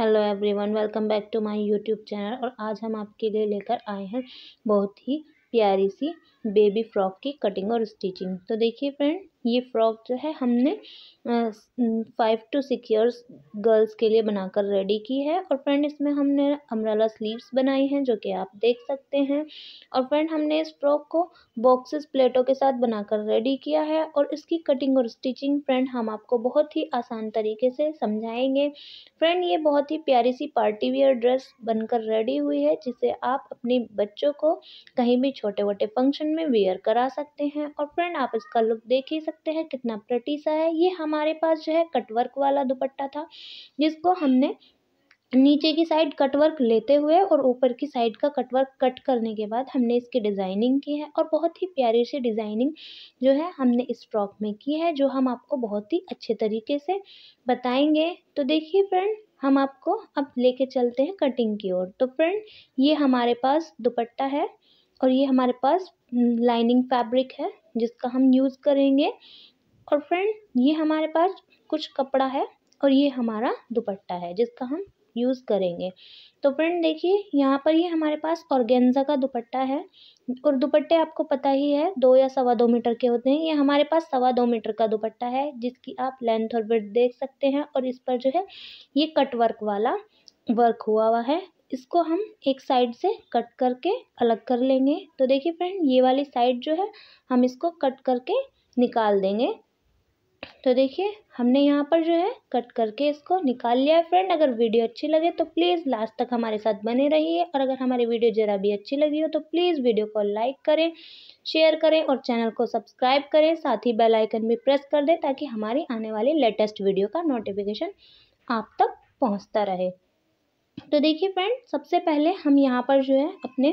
hello everyone welcome back to my YouTube channel और आज हम आपके लिए लेकर आए हैं बहुत ही प्यारी सी बेबी फ्रॉक की कटिंग और स्टिचिंग तो देखिए फ्रेंड ये फ्रॉक जो है हमने five two six years girls के लिए बनाकर रेडी की है और फ्रेंड इसमें हमने अमराला स्लीव्स बनाई हैं जो कि आप देख सकते हैं और फ्रेंड हमने इस फ्रॉक को बॉक्सेस प्लेटों के साथ बनाकर रेडी किया है और इसकी कटिंग और स्टिचिंग फ्रेंड हम आपको बहुत ही आसान तरीके से समझाएंगे फ्रेंड ये बहुत ही प्यारी सी पार्टी वियर ड्रेस बनकर रेडी हुई है जिसे आप अपने बच्चों को कहीं भी छोटे मोटे फंक्शन फंक्शन में वेयर करा सकते हैं और फ्रेंड आप इसका लुक देख ही सकते हैं कितना प्रटी सा है ये हमारे पास जो है कटवर्क वाला दुपट्टा था जिसको हमने नीचे की साइड कटवर्क लेते हुए और ऊपर की साइड का कटवर्क कट करने के बाद हमने इसकी डिज़ाइनिंग की है और बहुत ही प्यारी सी डिज़ाइनिंग जो है हमने इस फ्रॉक में की है जो हम आपको बहुत ही अच्छे तरीके से बताएंगे तो देखिए फ्रेंड हम आपको अब लेके चलते हैं कटिंग की ओर तो फ्रेंड ये हमारे पास दुपट्टा है और ये हमारे पास लाइनिंग फैब्रिक है जिसका हम यूज़ करेंगे और फ्रेंड ये हमारे पास कुछ कपड़ा है और ये हमारा दुपट्टा है जिसका हम यूज़ करेंगे तो फ्रेंड देखिए यहाँ पर ये हमारे पास ऑर्गेन्जा का दुपट्टा है और दुपट्टे आपको पता ही है दो या सवा दो मीटर के होते हैं ये हमारे पास सवा दो मीटर का दुपट्टा है जिसकी आप लेंथ और विड्थ देख सकते हैं और इस पर जो है ये कट वर्क वाला वर्क हुआ हुआ है इसको हम एक साइड से कट करके अलग कर लेंगे तो देखिए फ्रेंड ये वाली साइड जो है हम इसको कट करके निकाल देंगे तो देखिए हमने यहाँ पर जो है कट करके इसको निकाल लिया है फ्रेंड अगर वीडियो अच्छी लगे तो प्लीज़ लास्ट तक हमारे साथ बने रहिए और अगर हमारी वीडियो ज़रा भी अच्छी लगी हो तो प्लीज़ वीडियो को लाइक करें शेयर करें और चैनल को सब्सक्राइब करें साथ ही बेल आइकन भी प्रेस कर दें ताकि हमारी आने वाली लेटेस्ट वीडियो का नोटिफिकेशन आप तक पहुँचता रहे तो देखिए फ्रेंड सबसे पहले हम यहाँ पर जो है अपने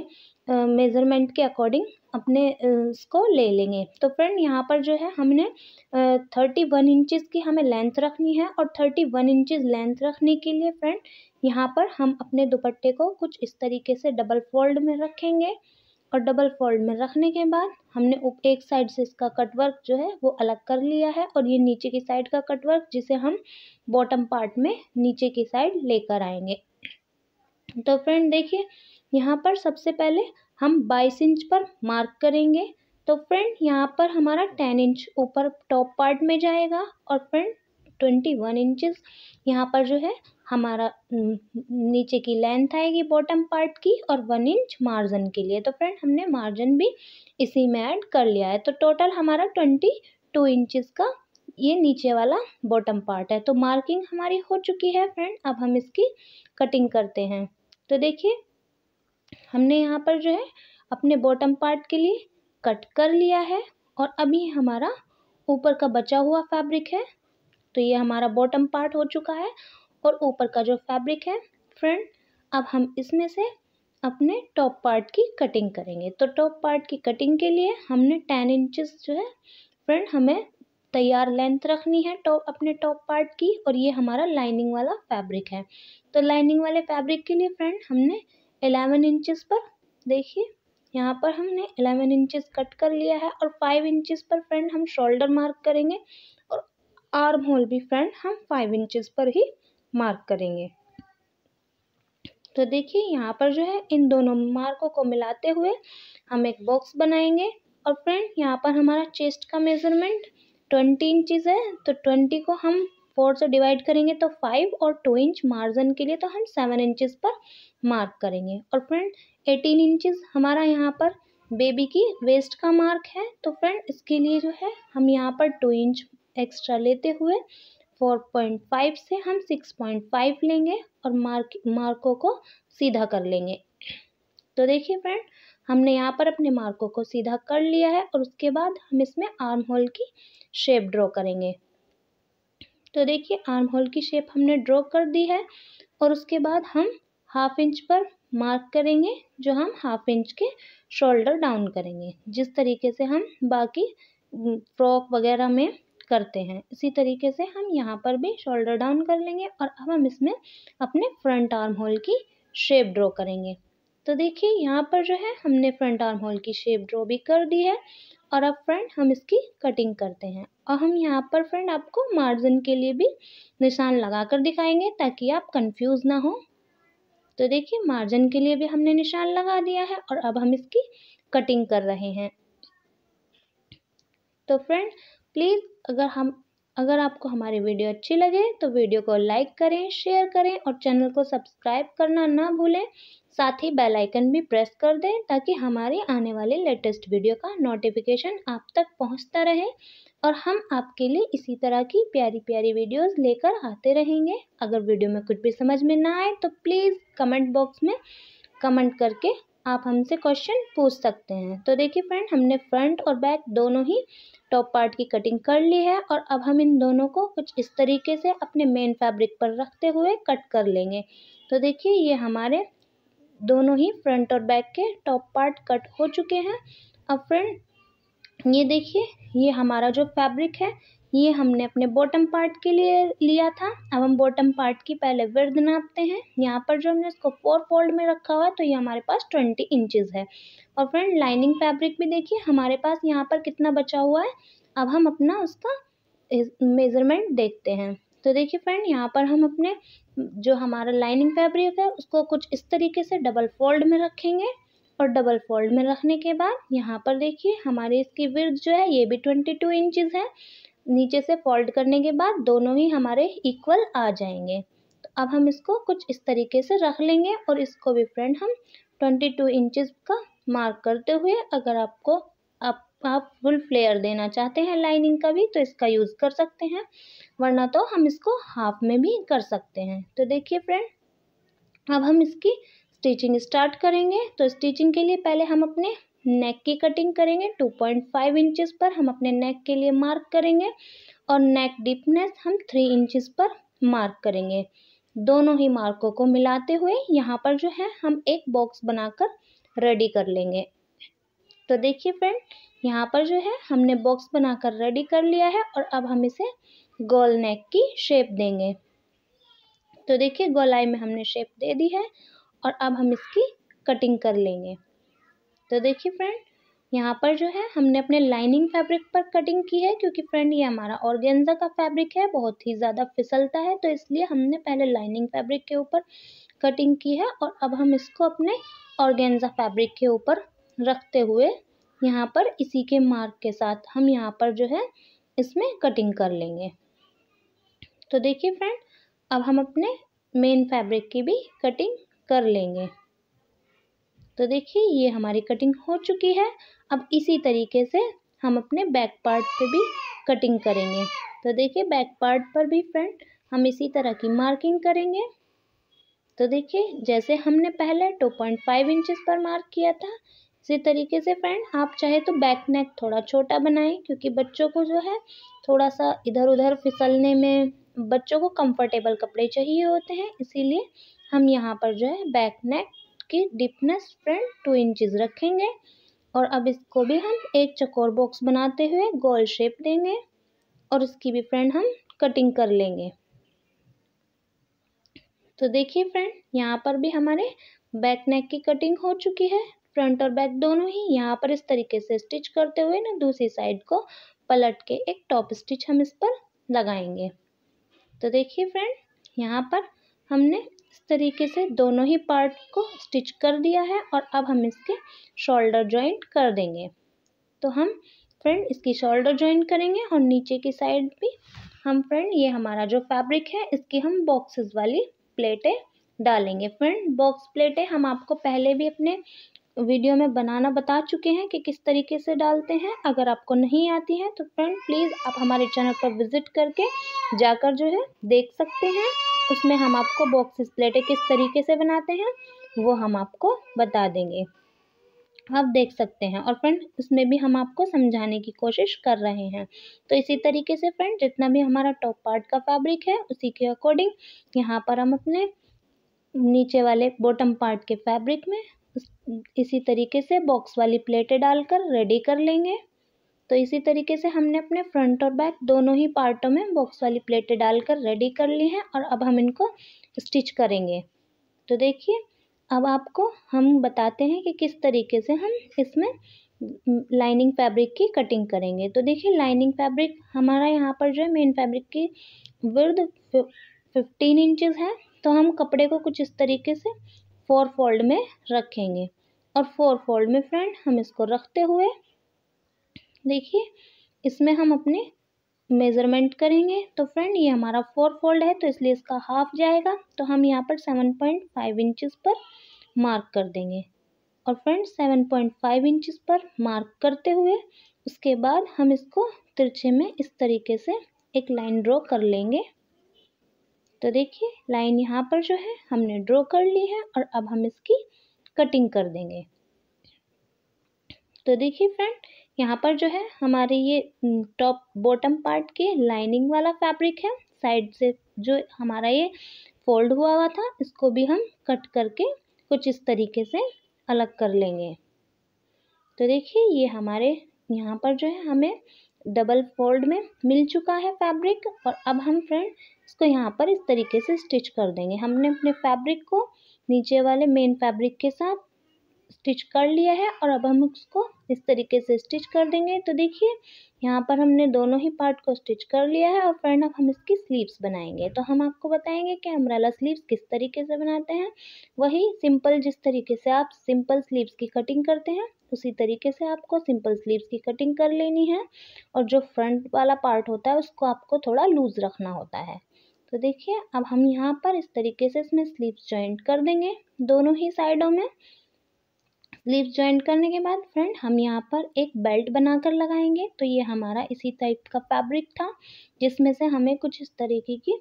मेज़रमेंट के अकॉर्डिंग अपने इसको ले लेंगे तो फ्रेंड यहाँ पर जो है हमने थर्टी वन इंचज़ की हमें लेंथ रखनी है और थर्टी वन इंचज़ लेंथ रखने के लिए फ्रेंड यहाँ पर हम अपने दुपट्टे को कुछ इस तरीके से डबल फोल्ड में रखेंगे और डबल फोल्ड में रखने के बाद हमने एक साइड से इसका कटवर्क जो है वो अलग कर लिया है और ये नीचे की साइड का कटवर्क जिसे हम बॉटम पार्ट में नीचे की साइड लेकर आएंगे तो फ्रेंड देखिए यहाँ पर सबसे पहले हम बाईस इंच पर मार्क करेंगे तो फ्रेंड यहाँ पर हमारा टेन इंच ऊपर टॉप पार्ट में जाएगा और फ्रेंड ट्वेंटी वन इंचज़ यहाँ पर जो है हमारा नीचे की लेंथ आएगी बॉटम पार्ट की और वन इंच मार्जिन के लिए तो फ्रेंड हमने मार्जिन भी इसी में ऐड कर लिया है तो टोटल हमारा ट्वेंटी टू इंचज़ का ये नीचे वाला बॉटम पार्ट है तो मार्किंग हमारी हो चुकी है फ्रेंड अब हम इसकी कटिंग करते हैं तो देखिए हमने यहाँ पर जो है अपने बॉटम पार्ट के लिए कट कर लिया है और अभी हमारा ऊपर का बचा हुआ फैब्रिक है तो ये हमारा बॉटम पार्ट हो चुका है और ऊपर का जो फैब्रिक है फ्रेंड अब हम इसमें से अपने टॉप पार्ट की कटिंग करेंगे तो टॉप पार्ट की कटिंग के लिए हमने टेन इंचेस जो है फ्रेंड हमें तैयार लेंथ रखनी है टॉप अपने टॉप पार्ट की और ये हमारा लाइनिंग वाला फैब्रिक है तो लाइनिंग वाले फैब्रिक के लिए फ्रेंड हमने एलेवन इंचज़ पर देखिए यहाँ पर हमने एलेवन इंचज़ कट कर लिया है और फाइव इंचज़ पर फ्रेंड हम शोल्डर मार्क करेंगे और आर्म होल भी फ्रेंड हम फाइव इंचज़ पर ही मार्क करेंगे तो देखिए यहाँ पर जो है इन दोनों मार्कों को मिलाते हुए हम एक बॉक्स बनाएंगे और फ्रेंड यहाँ पर हमारा चेस्ट का मेज़रमेंट ट्वेंटी इंचज़ है तो ट्वेंटी को हम फोर से डिवाइड करेंगे तो फाइव और टू इंच मार्जिन के लिए तो हम सेवन इंचज़ पर मार्क करेंगे और फ्रेंड एटीन इंचज़ हमारा यहाँ पर बेबी की वेस्ट का मार्क है तो फ्रेंड इसके लिए जो है हम यहाँ पर टू इंच एक्स्ट्रा लेते हुए फोर पॉइंट फाइव से हम सिक्स पॉइंट फाइव लेंगे और मार्क मार्कों को सीधा कर लेंगे तो देखिए फ्रेंड हमने यहाँ पर अपने मार्कों को सीधा कर लिया है और उसके बाद हम इसमें आर्म होल की शेप ड्रॉ करेंगे तो देखिए आर्म होल की शेप हमने ड्रॉ कर दी है और उसके बाद हम हाफ इंच पर मार्क करेंगे जो हम हाफ इंच के शोल्डर डाउन करेंगे जिस तरीके से हम बाकी फ्रॉक वगैरह में करते हैं इसी तरीके से हम यहाँ पर भी शोल्डर डाउन कर लेंगे और अब हम इसमें अपने फ्रंट आर्म होल की शेप ड्रॉ करेंगे तो देखिए यहाँ पर जो है हमने फ्रंट आर्म होल की शेप ड्रॉ भी कर दी है और अब फ्रेंड हम इसकी कटिंग करते हैं और हम यहाँ पर फ्रेंड आपको मार्जिन के लिए भी निशान लगा कर दिखाएंगे ताकि आप कंफ्यूज ना हो तो देखिए मार्जिन के लिए भी हमने निशान लगा दिया है और अब हम इसकी कटिंग कर रहे हैं तो फ्रेंड प्लीज़ अगर हम अगर आपको हमारी वीडियो अच्छी लगे तो वीडियो को लाइक करें शेयर करें और चैनल को सब्सक्राइब करना ना भूलें साथ ही बेल आइकन भी प्रेस कर दें ताकि हमारे आने वाले लेटेस्ट वीडियो का नोटिफिकेशन आप तक पहुंचता रहे और हम आपके लिए इसी तरह की प्यारी प्यारी वीडियोस लेकर आते रहेंगे अगर वीडियो में कुछ भी समझ में ना आए तो प्लीज़ कमेंट बॉक्स में कमेंट करके आप हमसे क्वेश्चन पूछ सकते हैं तो देखिए फ्रेंड हमने फ्रंट और बैक दोनों ही टॉप पार्ट की कटिंग कर ली है और अब हम इन दोनों को कुछ इस तरीके से अपने मेन फैब्रिक पर रखते हुए कट कर लेंगे तो देखिए ये हमारे दोनों ही फ्रंट और बैक के टॉप पार्ट कट हो चुके हैं अब फ्रेंड ये देखिए ये हमारा जो फैब्रिक है ये हमने अपने बॉटम पार्ट के लिए लिया था अब हम बॉटम पार्ट की पहले वर्द नापते हैं यहाँ पर जो हमने इसको फोर फोल्ड में रखा हुआ है तो ये हमारे पास ट्वेंटी इंचेस है और फ्रेंड लाइनिंग फैब्रिक भी देखिए हमारे पास यहाँ पर कितना बचा हुआ है अब हम अपना उसका मेज़रमेंट देखते हैं तो देखिए फ्रेंड यहाँ पर हम अपने जो हमारा लाइनिंग फैब्रिक है उसको कुछ इस तरीके से डबल फोल्ड में रखेंगे और डबल फोल्ड में रखने के बाद यहाँ पर देखिए हमारी इसकी विर्थ जो है ये भी ट्वेंटी टू इंचज़ है नीचे से फोल्ड करने के बाद दोनों ही हमारे इक्वल आ जाएंगे तो अब हम इसको कुछ इस तरीके से रख लेंगे और इसको भी फ्रेंड हम ट्वेंटी टू इंचज़ का मार्क करते हुए अगर आपको आप आप फुल फ्लेयर देना चाहते हैं लाइनिंग का भी तो इसका यूज़ कर सकते हैं वरना तो हम इसको हाफ में भी कर सकते हैं तो देखिए फ्रेंड अब हम इसकी स्टिचिंग स्टार्ट करेंगे तो स्टिचिंग के लिए पहले हम अपने नेक की कटिंग करेंगे 2.5 पॉइंट इंचज़ पर हम अपने नेक के लिए मार्क करेंगे और नेक डीपनेस हम 3 इंचिस पर मार्क करेंगे दोनों ही मार्कों को मिलाते हुए यहाँ पर जो है हम एक बॉक्स बनाकर रेडी कर लेंगे तो देखिए फ्रेंड यहाँ पर जो है हमने बॉक्स बनाकर रेडी कर लिया है और अब हम इसे गोल नेक की शेप देंगे तो देखिए गोलाई में हमने शेप दे दी है और अब हम इसकी कटिंग कर लेंगे तो देखिए फ्रेंड यहाँ पर जो है हमने अपने लाइनिंग फैब्रिक पर कटिंग की है क्योंकि फ्रेंड ये हमारा ऑर्गेन्जा का फैब्रिक है बहुत ही ज़्यादा फिसलता है तो इसलिए हमने पहले लाइनिंग फैब्रिक के ऊपर कटिंग की है और अब हम इसको अपने ऑर्गेन्जा फैब्रिक के ऊपर रखते हुए यहाँ पर इसी के मार्क के साथ हम यहाँ पर जो है इसमें कटिंग कर लेंगे तो देखिए फ्रेंड अब हम अपने मेन फैब्रिक की भी कटिंग कर लेंगे तो देखिए ये हमारी कटिंग हो चुकी है अब इसी तरीके से हम अपने बैक पार्ट पे भी कटिंग करेंगे तो देखिए बैक पार्ट पर भी फ्रेंड हम इसी तरह की मार्किंग करेंगे तो देखिए जैसे हमने पहले टू पॉइंट फाइव इंचज़ पर मार्क किया था इसी तरीके से फ्रेंड आप चाहे तो बैक नेक थोड़ा छोटा बनाएं क्योंकि बच्चों को जो है थोड़ा सा इधर उधर फिसलने में बच्चों को कंफर्टेबल कपड़े चाहिए होते हैं इसीलिए हम यहाँ पर जो है बैक नेक की डिपनेस फ्रंट टू इंचज रखेंगे और अब इसको भी हम एक चकोर बॉक्स बनाते हुए गोल शेप देंगे और इसकी भी फ्रेंड हम कटिंग कर लेंगे तो देखिए फ्रेंड यहाँ पर भी हमारे बैक नेक की कटिंग हो चुकी है फ्रंट और बैक दोनों ही यहाँ पर इस तरीके से स्टिच करते हुए ना दूसरी साइड को पलट के एक टॉप स्टिच हम इस पर लगाएंगे तो देखिए फ्रेंड यहाँ पर हमने इस तरीके से दोनों ही पार्ट को स्टिच कर दिया है और अब हम इसके शोल्डर ज्वाइंट कर देंगे तो हम फ्रेंड इसकी शोल्डर ज्वाइंट करेंगे और नीचे की साइड भी हम फ्रेंड ये हमारा जो फैब्रिक है इसकी हम बॉक्सेस वाली प्लेटें डालेंगे फ्रेंड बॉक्स प्लेटें हम आपको पहले भी अपने वीडियो में बनाना बता चुके हैं कि किस तरीके से डालते हैं अगर आपको नहीं आती है तो फ्रेंड प्लीज़ आप हमारे चैनल पर विज़िट करके जाकर जो है देख सकते हैं उसमें हम आपको बॉक्सेस प्लेटें किस तरीके से बनाते हैं वो हम आपको बता देंगे आप देख सकते हैं और फ्रेंड उसमें भी हम आपको समझाने की कोशिश कर रहे हैं तो इसी तरीके से फ्रेंड जितना भी हमारा टॉप पार्ट का फैब्रिक है उसी के अकॉर्डिंग यहाँ पर हम अपने नीचे वाले बॉटम पार्ट के फैब्रिक में इसी तरीके से बॉक्स वाली प्लेटें डालकर रेडी कर लेंगे तो इसी तरीके से हमने अपने फ्रंट और बैक दोनों ही पार्टों में बॉक्स वाली प्लेटें डालकर रेडी कर ली हैं और अब हम इनको स्टिच करेंगे तो देखिए अब आपको हम बताते हैं कि किस तरीके से हम इसमें लाइनिंग फैब्रिक की कटिंग करेंगे तो देखिए लाइनिंग फैब्रिक हमारा यहाँ पर जो है मेन फैब्रिक की वर्द फिफ्टीन इंचज़ है तो हम कपड़े को कुछ इस तरीके से फोर फोल्ड में रखेंगे और फोर फोल्ड में फ्रेंड हम इसको रखते हुए देखिए इसमें हम अपने मेज़रमेंट करेंगे तो फ्रेंड ये हमारा फोर फोल्ड है तो इसलिए इसका हाफ जाएगा तो हम यहाँ पर सेवन पॉइंट फाइव इंचज़ पर मार्क कर देंगे और friend seven point five inches पर मार्क करते हुए उसके बाद हम इसको तिरछे में इस तरीके से एक लाइन ड्रॉ कर लेंगे तो देखिए लाइन यहाँ पर जो है हमने ड्रॉ कर ली है और अब हम इसकी कटिंग कर देंगे तो देखिए फ्रेंड यहाँ पर जो है हमारे ये टॉप बॉटम पार्ट के लाइनिंग वाला फैब्रिक है साइड से जो हमारा ये फोल्ड हुआ हुआ था इसको भी हम कट करके कुछ इस तरीके से अलग कर लेंगे तो देखिए ये हमारे यहाँ पर जो है हमें डबल फोल्ड में मिल चुका है फैब्रिक और अब हम फ्रेंड इसको यहाँ पर इस तरीके से स्टिच कर देंगे हमने अपने फैब्रिक को नीचे वाले मेन फैब्रिक के साथ स्टिच कर लिया है और अब हम उसको इस तरीके से स्टिच कर देंगे तो देखिए यहाँ पर हमने दोनों ही पार्ट को स्टिच कर लिया है और फ्रेंड अब हम इसकी स्लीव्स बनाएंगे तो हम आपको बताएंगे कि अम्ब्रेला स्लीव्स किस तरीके से बनाते हैं वही सिंपल जिस तरीके से आप सिंपल स्लीव्स की कटिंग करते हैं उसी तरीके से आपको सिंपल स्लीव्स की कटिंग कर लेनी है और जो फ्रंट वाला पार्ट होता है उसको आपको थोड़ा लूज़ रखना होता है तो देखिए अब हम यहाँ पर इस तरीके से इसमें स्लीव्स जॉइंट कर देंगे दोनों ही साइडों में स्लीव ज्वाइंट करने के बाद फ्रेंड हम यहाँ पर एक बेल्ट बनाकर लगाएंगे तो ये हमारा इसी टाइप का फैब्रिक था जिसमें से हमें कुछ इस तरीके की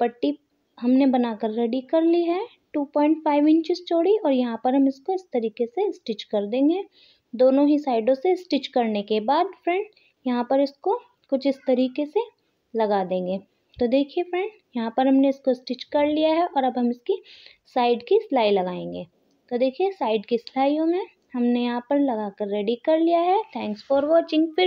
पट्टी हमने बनाकर रेडी कर ली है टू पॉइंट फाइव इंचिस चौड़ी और यहाँ पर हम इसको इस तरीके से स्टिच कर देंगे दोनों ही साइडों से स्टिच करने के बाद फ्रेंड यहाँ पर इसको कुछ इस तरीके से लगा देंगे तो देखिए फ्रेंड यहाँ पर हमने इसको स्टिच कर लिया है और अब हम इसकी साइड की सिलाई लगाएंगे तो देखिए साइड की सिलाइयों में हमने यहाँ पर लगा कर रेडी कर लिया है थैंक्स फॉर वॉचिंग फिर